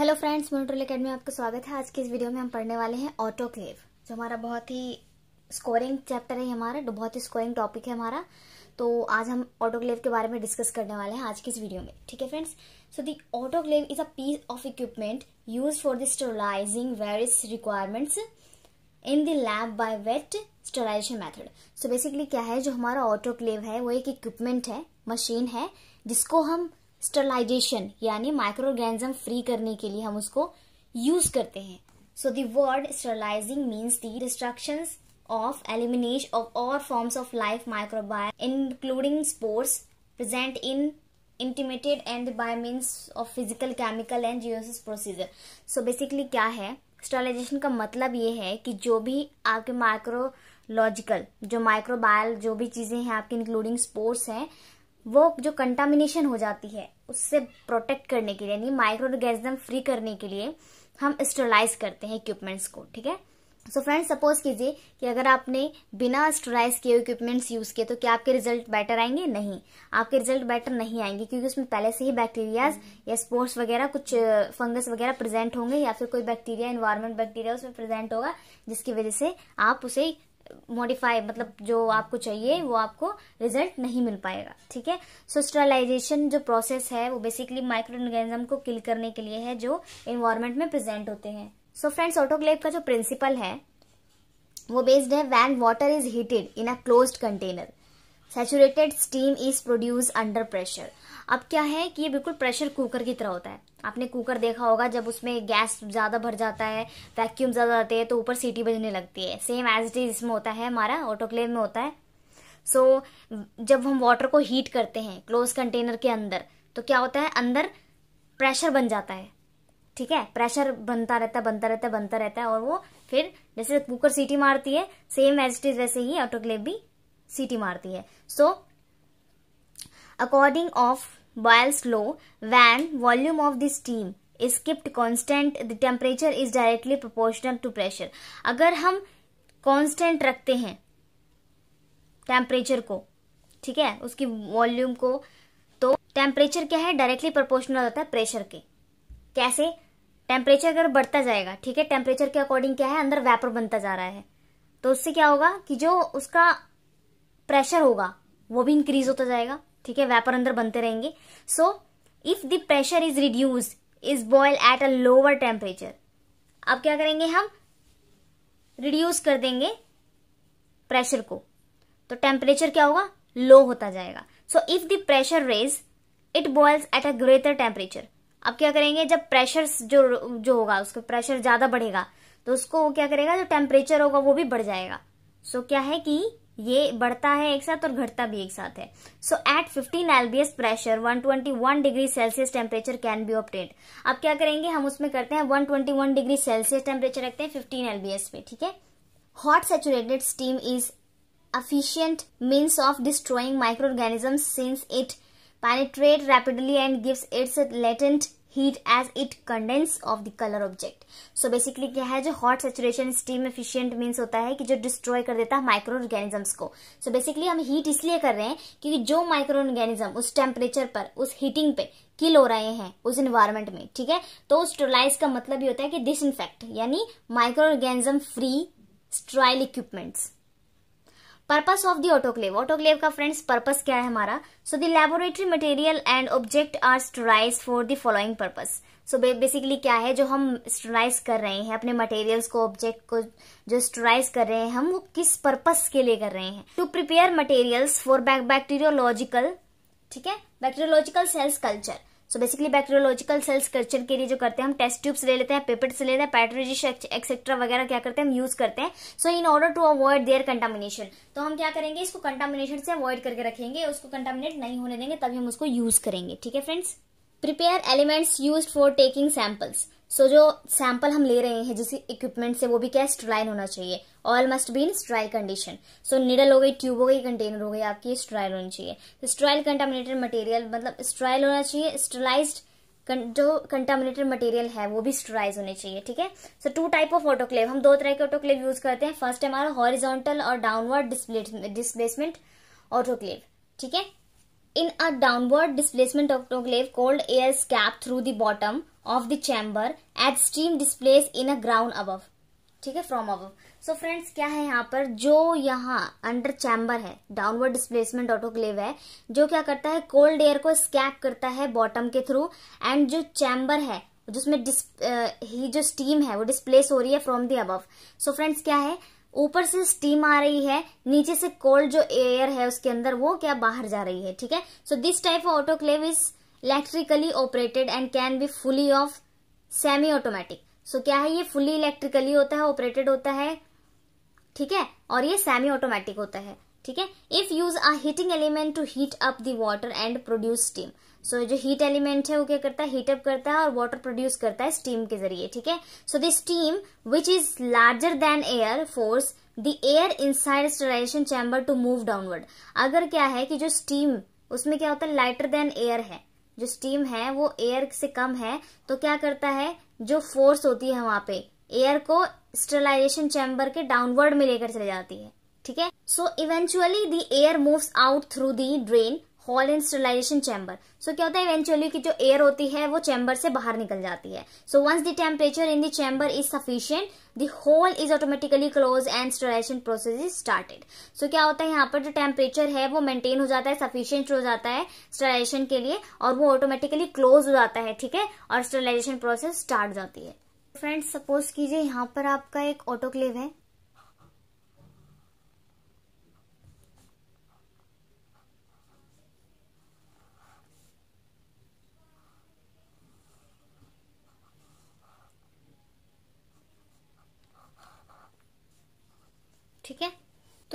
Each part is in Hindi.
हेलो फ्रेंड्स मोनोट्रोल अकेडमी आपका स्वागत है आज के इस वीडियो में हम पढ़ने वाले हैं ऑटोक्लेव जो हमारा बहुत ही स्कोरिंग चैप्टर है हमारा बहुत ही स्कोरिंग टॉपिक है हमारा तो आज हम ऑटोक्लेव के बारे में डिस्कस करने वाले हैं आज के इस वीडियो में ठीक है friends so the autoclave is a piece of equipment use for the sterilising various requirements in the lab by wet sterilisation method so basically क्या है जो हमारा ऑटोक्लेव है वो एक इक्विपमेंट है मशीन है जिसको हम स्टरलाइजेशन यानी माइक्रो ऑर्गेनिज्म फ्री करने के लिए हम उसको यूज करते हैं so the word sterilising means the destruction of elimination of all forms of life microbial including sports present in intimated and by means of physical chemical and जियोसिस प्रोसीजर सो बेसिकली क्या है स्टरलाइजेशन का मतलब ये है कि जो भी आपके माइक्रोलॉजिकल जो माइक्रोबायल जो भी चीज़ें हैं आपके इंक्लूडिंग स्पोर्ट्स हैं वो जो कंटामिनेशन हो जाती है उससे प्रोटेक्ट करने के लिए यानी माइक्रो ऑर्गेनिज्म फ्री करने के लिए हम स्टरलाइज करते हैं इक्विपमेंट्स को ठीक है सो फ्रेंड्स सपोज कीजिए कि अगर आपने बिना स्टोराइज किए इक्विपमेंट्स यूज़ किए तो क्या आपके रिजल्ट बेटर आएंगे नहीं आपके रिजल्ट बेटर नहीं आएंगे क्योंकि उसमें पहले से ही बैक्टीरियाज या स्पोर्ट्स वगैरह कुछ फंगस वगैरह प्रेजेंट होंगे या फिर कोई बैक्टीरिया इन्वायरमेंट बैक्टीरिया उसमें प्रेजेंट होगा जिसकी वजह से आप उसे मॉडिफाई मतलब जो आपको चाहिए वो आपको रिजल्ट नहीं मिल पाएगा ठीक है सो स्टरलाइजेशन जो प्रोसेस है वो बेसिकली माइक्रो ऑर्गेनिज्म को किल करने के लिए है जो इन्वायरमेंट में प्रेजेंट होते हैं सो फ्रेंड्स ऑटोक्लेव का जो प्रिंसिपल है वो बेस्ड है when water is heated in a closed container saturated steam is produce under pressure अब क्या है कि ये बिल्कुल प्रेशर कुकर की तरह होता है आपने कुकर देखा होगा जब उसमें गैस ज़्यादा भर जाता है वैक्यूम ज़्यादा आते हैं तो ऊपर सीटी बजने लगती है सेम एज इट इज इसमें होता है हमारा ऑटोक्लेव में होता है सो so, जब हम वाटर को हीट करते हैं क्लोज कंटेनर के अंदर तो क्या होता है अंदर प्रेशर बन जाता है ठीक है प्रेशर बनता रहता है बनता रहता है बनता रहता है और वो फिर जैसे कुकर सीटी मारती है सेम एज इट इज वैसे ही ऑटोक्लेव भी सीटी मारती है so according of Boyle's slow when volume of the steam is kept constant the temperature is directly proportional to pressure अगर हम कॉन्स्टेंट रखते हैं टेम्परेचर को ठीक है उसकी वॉल्यूम को तो टेम्परेचर क्या है डायरेक्टली प्रोपोर्शनल होता है प्रेशर के कैसे टेम्परेचर अगर बढ़ता जाएगा ठीक है टेम्परेचर के अकॉर्डिंग क्या है अंदर वेपर बनता जा रहा है तो उससे क्या होगा कि जो उसका प्रेशर होगा वो भी इंक्रीज होता जाएगा ठीक है वेपर अंदर बनते रहेंगे so if the pressure is reduce is boil at a lower temperature अब क्या करेंगे हम रिड्यूस कर देंगे प्रेशर को तो टेम्परेचर क्या होगा लो होता जाएगा so if the pressure raise it boils at a greater temperature अब क्या करेंगे जब प्रेशर जो जो होगा उसका प्रेशर ज्यादा बढ़ेगा तो उसको क्या करेगा जो टेम्परेचर होगा वो भी बढ़ जाएगा सो so, क्या है कि ये बढ़ता है एक साथ और घटता भी एक साथ है so at 15 LBS pressure 121 degree Celsius temperature can be obtained अब क्या करेंगे हम उसमें करते हैं 121 डिग्री सेल्सियस टेम्परेचर रखते हैं 15 एलबीएस पे ठीक है hot saturated steam is efficient means of destroying micro organism since it penetrate rapidly and gives its latent heat as it condense of the colour object so basically क्या है जो hot saturation steam efficient means होता है कि जो डिस्ट्रॉय कर देता है माइक्रो ऑर्गेनिजम्स को सो so बेसिकली हम हीट इसलिए कर रहे हैं क्योंकि जो माइक्रो ऑर्गेनिज्म उस टेम्परेचर पर उस हीटिंग पे किल हो रहे हैं उस इन्वायरमेंट में ठीक है तो स्टोलाइज का मतलब ये होता है कि डिस यानी micro organism free sterile equipments purpose of the autoclave autoclave का फ्रेंड्स पर्पस क्या है हमारा so the laboratory material and object are sterilise for the following purpose so basically क्या है जो हम स्टोराइज कर रहे हैं अपने मटेरियल्स को ऑब्जेक्ट को जो स्टोराइज कर रहे हैं हम वो किस पर्पस के लिए कर रहे हैं to prepare materials for bacteriological ठीक है bacteriological cells culture so basically bacteriological cells culture के लिए जो करते हैं हम टेस्ट ट्यूब्स ले लेते हैं पेपर्स लेते हैं पैट्रोजिश एक्सेट्रा वगैरह क्या करते हैं हम यूज करते हैं so in order to avoid their contamination तो हम क्या करेंगे इसको कंटामिनेशन से अवॉइड करके रखेंगे उसको कंटामिनेट नहीं होने देंगे तभी हम उसको यूज करेंगे ठीक है friends prepare elements use for taking samples so so, जो सैंपल हम ले रहे हैं जिस इक्विपमेंट से वो भी क्या स्ट्राइल होना चाहिए oil must be in sterile condition so needle हो गई ट्यूब हो गई कंटेनर हो गई आपकी स्ट्राइल होनी चाहिए तो स्ट्राइल कंटामिनेटेड मटेरियल मतलब स्ट्राइल होना चाहिए स्टरलाइज्ड जो कंटामिनेटेड मटेरियल है वो भी स्ट्राइज होने चाहिए ठीक है so two type of autoclave हम दो तरह के ऑटोक्लेव यूज करते हैं फर्स्ट हमारा हॉरिजोंटल और डाउनवर्ड डिस्प्लेसमेंट ऑटोक्लेव ठीक है in a downward displacement autoclave cold air escape through the bottom of the chamber at steam displace in a ground अब ठीक है फ्रॉम अब सो फ्रेंड्स क्या है यहाँ पर जो यहाँ अंडर चैम्बर है डाउनवर्ड डिस्प्लेसमेंट ऑटोक्लेव है जो क्या करता है कोल्ड एयर को स्कैप करता है बॉटम के थ्रू एंड जो चैम्बर है जिसमें ही जो स्टीम है वो डिस्प्लेस हो रही है फ्रॉम दी अब सो फ्रेंड्स क्या है ऊपर से स्टीम आ रही है नीचे से कोल्ड जो एयर है उसके अंदर वो क्या बाहर जा रही है ठीक है so this type of autoclave is electrically operated and can be fully of semi automatic so क्या है ये फुली इलेक्ट्रिकली होता है ऑपरेटेड होता है ठीक है और ये सेमी ऑटोमेटिक होता है ठीक है if use a heating element to heat up the water and produce steam so जो हीट एलिमेंट है वो क्या करता है हीटअप करता है और वाटर प्रोड्यूस करता है स्टीम के जरिए ठीक है so the steam which is larger than air force the air inside sterilisation chamber to move downward अगर क्या है कि जो स्टीम उसमें क्या होता है लाइटर देन एयर है जो स्टीम है वो एयर से कम है तो क्या करता है जो फोर्स होती है वहां पे एयर को स्टरलाइजेशन चैम्बर के डाउनवर्ड में लेकर चले जाती है ठीक है so eventually the air moves out through the drain hole in sterilisation chamber so क्या होता है इवेंचुअली की जो एयर होती है वो चैम्बर से बाहर निकल जाती है so once the temperature in the chamber is sufficient the hole is automatically close and sterilisation process is started so क्या होता है यहाँ पर जो टेम्परेचर है वो मेंटेन हो जाता है सफिशियंट हो जाता है स्टरलाइजेशन के लिए और वो ऑटोमेटिकली क्लोज हो जाता है ठीक है और स्टेलाइजेशन प्रोसेस स्टार्ट हो जाती है फ्रेंड्स सपोज कीजिए यहाँ पर आपका एक ऑटोक्लेव है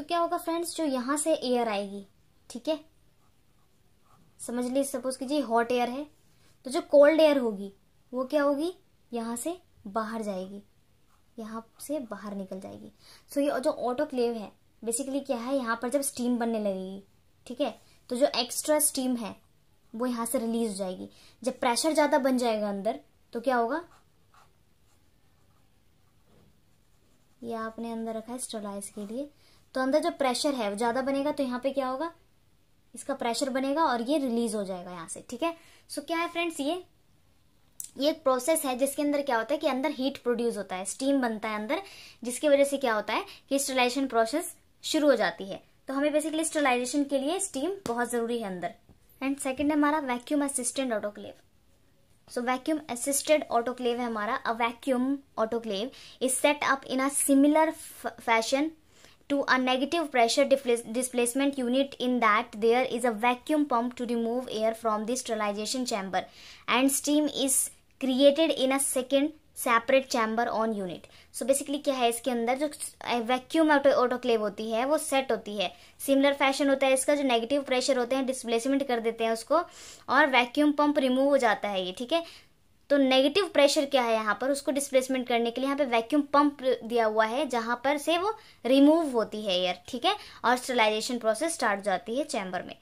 क्या होगा फ्रेंड्स जो यहाँ से एयर आएगी ठीक है समझ लीजिए सपोज कीजिए हॉट एयर है तो जो कोल्ड एयर होगी वो क्या होगी यहाँ से बाहर जाएगी यहाँ से बाहर निकल जाएगी सो so, ये जो ऑटोक्लेव है बेसिकली क्या है यहाँ पर जब स्टीम बनने लगेगी ठीक है तो जो एक्स्ट्रा स्टीम है वो यहाँ से रिलीज हो जाएगी जब प्रेशर ज़्यादा बन जाएगा अंदर तो क्या होगा ये आपने अंदर रखा है स्टरलाइज के लिए तो अंदर जो प्रेशर है वो ज़्यादा बनेगा तो यहाँ पे क्या होगा इसका प्रेशर बनेगा और ये रिलीज हो जाएगा यहाँ से ठीक है सो क्या है फ्रेंड्स ये ये एक प्रोसेस है जिसके अंदर क्या होता है कि अंदर हीट प्रोड्यूस होता है स्टीम बनता है अंदर जिसकी वजह से क्या होता है कि स्टरलाइजेशन प्रोसेस शुरू हो जाती है तो हमें बेसिकली स्टेलाइजेशन के लिए स्टीम बहुत ज़रूरी है अंदर एंड सेकेंड है हमारा vacuum assistant autoclave so vacuum assisted autoclave है हमारा a vacuum autoclave is set up in a similar fashion to a negative pressure displacement unit in that there is a vacuum pump to remove air from the sterilization chamber and steam is created in a second separate chamber on unit so basically क्या है इसके अंदर जो वैक्यूम ऑटोक्लेव होती है वो सेट होती है सिमिलर फैशन होता है इसका जो नेगेटिव प्रेशर होते हैं डिस्प्लेसमेंट कर देते हैं उसको और वैक्यूम पंप रिमूव हो जाता है ये ठीक है तो नेगेटिव प्रेशर क्या है यहाँ पर उसको डिस्प्लेसमेंट करने के लिए यहाँ पे वैक्यूम पंप दिया हुआ है जहाँ पर से वो रिमूव होती है एयर ठीक है और स्टेलाइजेशन प्रोसेस स्टार्ट जाती है चैम्बर में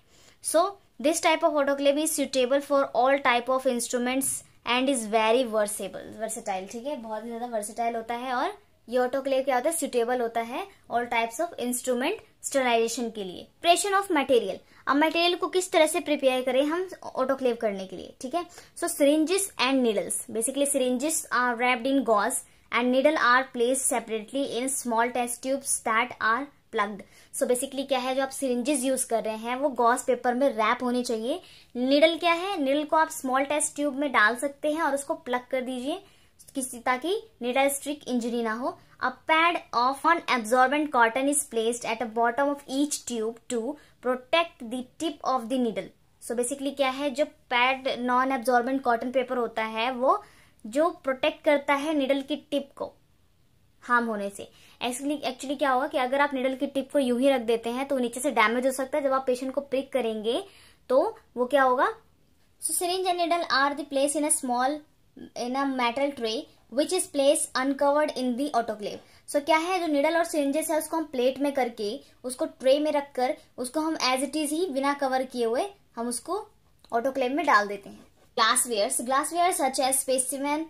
so this type of autoclave is suitable for all type of instruments and is very versable versatile ठीक है बहुत ही ज्यादा वर्सेटाइल होता है और ये ऑटोक्लेव क्या होता है सुटेबल होता है all types of instrument sterilization के लिए प्रेशन ऑफ मटेरियल अब मटेरियल को किस तरह से प्रिपेयर करें हम ऑटोक्लेव करने के लिए ठीक है so syringes and needles basically syringes are wrapped in gauze and needle are place separately in small test tubes that are plugged so basically क्या है जो आप सिरिंजेस यूज कर रहे हैं वो गॉस पेपर में रैप होने चाहिए नीडल क्या है नीडल को आप स्मॉल टेस्ट ट्यूब में डाल सकते हैं और उसको प्लग कर दीजिए किसी ताकि नीडल स्ट्रिक इंजरी ना हो a pad of on absorbent cotton is placed at the bottom of each tube to protect the tip of the needle so basically क्या है जो pad non absorbent cotton paper होता है वो जो प्रोटेक्ट करता है निडल की टिप को हार्म होने से एक्चुअली एक्चुअली क्या होगा कि अगर आप निडल की टिप को यूं ही रख देते हैं तो नीचे से डैमेज हो सकता है जब आप पेशेंट को प्रिक करेंगे तो वो क्या होगा so syringe and needle are the place in a small in a metal tray which is place uncovered in the autoclave so क्या है जो निडल और सिरिंजेस है उसको हम प्लेट में करके उसको ट्रे में रखकर उसको हम एज इट इज ही बिना कवर किए हुए हम उसको ऑटोक्लेव में डाल देते हैं glassware glassware such as specimen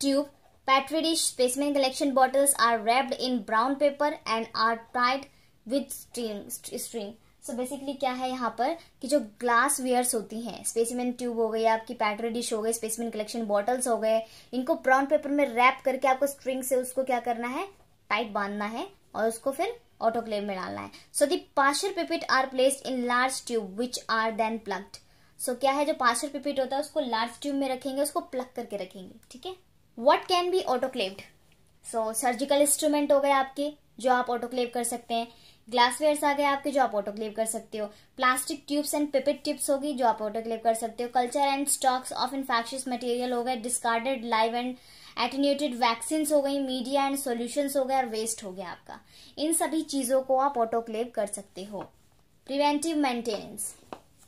tube petri dish specimen collection bottles are wrapped in brown paper and are tied with string string so so basically क्या है यहाँ पर कि जो ग्लास वेयर्स होती हैं स्पेसिमेंट ट्यूब हो गई आपकी पैटर डिश हो गई स्पेसिमेंट कलेक्शन बॉटल्स हो गए इनको ब्राउन पेपर में रैप करके आपको स्ट्रिंग से उसको क्या करना है टाइट बांधना है और उसको फिर ऑटोक्लेव में डालना है so the partial pipette are placed in large tube which are then plugged so क्या है जो पार्शल पिपिट होता है उसको लार्ज ट्यूब में रखेंगे उसको प्लग करके रखेंगे ठीक है what can be autoclaved so surgical instrument हो गए आपके जो आप ऑटोक्लेव कर सकते हैं ग्लासवेयर्स आ गए आपके जो आप ऑटोक्लेव कर सकते हो plastic tubes and pipette tips होगी जो आप ऑटोक्लेव कर सकते हो culture and stocks of infectious material हो गए discarded live and attenuated vaccine हो गई मीडिया एंड सोल्यूशन हो गए और वेस्ट हो गया आपका इन सभी चीजों को आप ऑटोक्लेव कर सकते हो प्रिवेंटिव मेंटेनेंस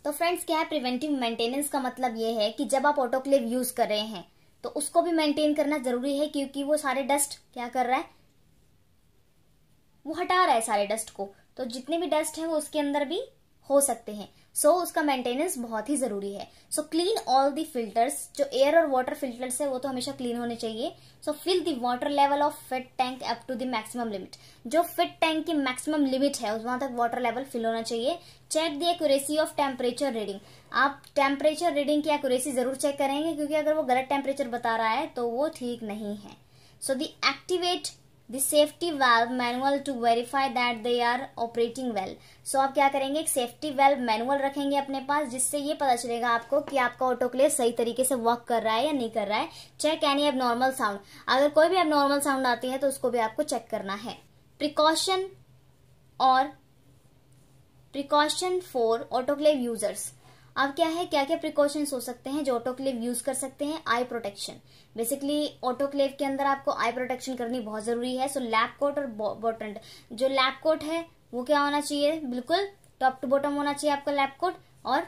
तो फ्रेंड्स क्या है प्रिवेंटिव मेंटेनेंस का मतलब ये है कि जब आप ऑटोक्लेव यूज कर रहे हैं तो उसको भी मेंटेन करना जरूरी है क्योंकि वो सारे डस्ट क्या कर रहा है वो हटा रहा है सारे डस्ट को तो जितने भी डस्ट है वो उसके अंदर भी हो सकते हैं सो so, उसका मेंटेनेंस बहुत ही जरूरी है so clean all the filters जो एयर और वाटर फिल्टर्स है वो तो हमेशा क्लीन होने चाहिए so fill the water level of feed tank up to the maximum limit जो फिट टैंक की मैक्सिमम लिमिट है उस वहां तक वाटर लेवल फिल होना चाहिए check the accuracy of temperature reading आप टेम्परेचर रीडिंग की एक्यूरेसी जरूर चेक करेंगे क्योंकि अगर वो गलत टेम्परेचर बता रहा है तो वो ठीक नहीं है so the activate the safety valve manual to verify that they are operating well. So आप क्या करेंगे एक safety valve manual रखेंगे अपने पास जिससे ये पता चलेगा आपको कि आपका autoclave सही तरीके से work कर रहा है या नहीं कर रहा है Check any abnormal sound. अगर कोई भी abnormal sound आती है तो उसको भी आपको check करना है Precaution और precaution for autoclave users. अब क्या है क्या क्या प्रिकॉशंस हो सकते हैं जो ऑटोक्लेव यूज कर सकते हैं आई प्रोटेक्शन बेसिकली ऑटोक्लेव के अंदर आपको आई प्रोटेक्शन करनी बहुत जरूरी है सो लैप कोट और बॉटन जो लैप कोट है वो क्या होना चाहिए बिल्कुल टॉप टू बॉटम होना चाहिए आपका लैप कोट और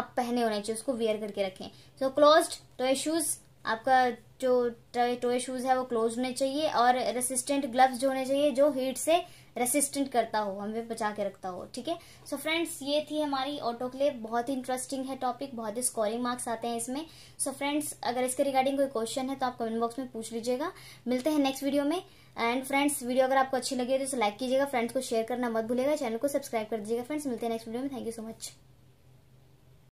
आप पहने होने चाहिए उसको वेयर करके रखें सो क्लोज टॉय शूज आपका जो टॉय शूज है वो क्लोज होने चाहिए और रेसिस्टेंट ग्लव्स जो होने चाहिए जो हीट से रेसिस्टेंट करता हो हमें बचा के रखता हो ठीक है सो फ्रेंड्स ये थी हमारी ऑटो क्लेप बहुत ही इंटरेस्टिंग है टॉपिक बहुत ही स्कोरिंग मार्क्स आते हैं इसमें सो so फ्रेंड्स अगर इसके रिगार्डिंग कोई क्वेश्चन है तो आप कमेंट बॉक्स में पूछ लीजिएगा मिलते हैं नेक्स्ट वीडियो में एंड फ्रेंड्स वीडियो अगर आपको अच्छी लगी तो इसे लाइक कीजिएगा फ्रेंड्स को शेयर करना मत भूलेगा चैनल को सब्सक्राइब कर दीजिएगा फ्रेंड्स मिलते हैं नेक्स्ट वीडियो में थैंक यू सो मच